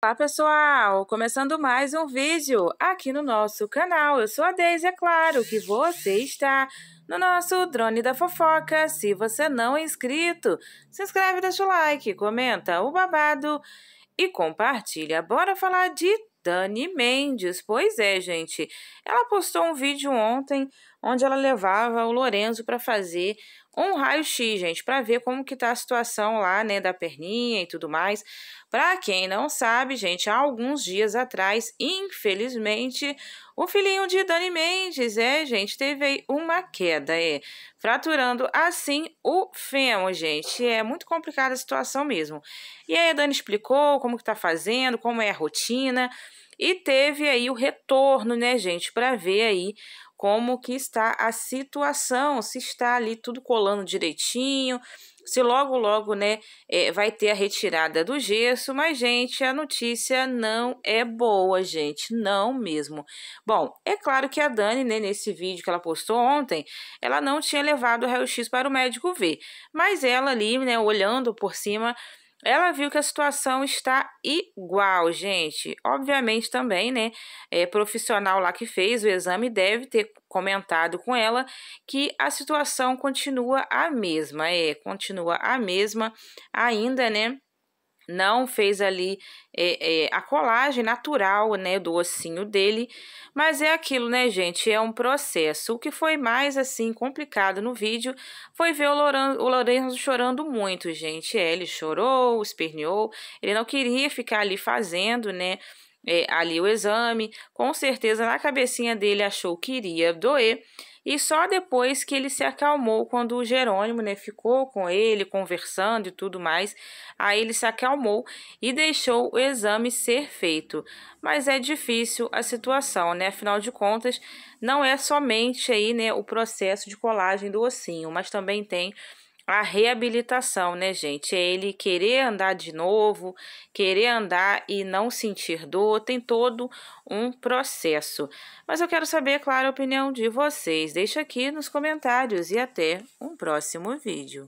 Olá pessoal, começando mais um vídeo aqui no nosso canal, eu sou a Deise, é claro que você está no nosso Drone da Fofoca, se você não é inscrito, se inscreve, deixa o like, comenta o babado e compartilha, bora falar de Dani Mendes, pois é gente, ela postou um vídeo ontem onde ela levava o Lorenzo para fazer um raio-x, gente, para ver como que tá a situação lá, né, da perninha e tudo mais. Para quem não sabe, gente, há alguns dias atrás, infelizmente, o filhinho de Dani Mendes, é, gente, teve uma queda, é, fraturando assim o fêmur, gente. É muito complicada a situação mesmo. E aí a Dani explicou como que tá fazendo, como é a rotina, e teve aí o retorno, né, gente, para ver aí como que está a situação, se está ali tudo colando direitinho, se logo logo, né, é, vai ter a retirada do gesso, mas, gente, a notícia não é boa, gente, não mesmo. Bom, é claro que a Dani, né, nesse vídeo que ela postou ontem, ela não tinha levado o raio-x para o médico ver, mas ela ali, né, olhando por cima ela viu que a situação está igual, gente. Obviamente também, né, é, profissional lá que fez o exame deve ter comentado com ela que a situação continua a mesma, é, continua a mesma ainda, né, não fez ali é, é, a colagem natural, né, do ossinho dele, mas é aquilo, né, gente, é um processo. O que foi mais, assim, complicado no vídeo foi ver o, Loran, o Lorenzo chorando muito, gente, é, ele chorou, esperneou, ele não queria ficar ali fazendo, né, é, ali o exame, com certeza na cabecinha dele achou que iria doer, e só depois que ele se acalmou, quando o Jerônimo né, ficou com ele, conversando e tudo mais, aí ele se acalmou e deixou o exame ser feito. Mas é difícil a situação, né? Afinal de contas, não é somente aí, né, o processo de colagem do ossinho, mas também tem a reabilitação, né, gente? É ele querer andar de novo, querer andar e não sentir dor, tem todo um processo. Mas eu quero saber, é claro, a opinião de vocês. Deixa aqui nos comentários e até um próximo vídeo.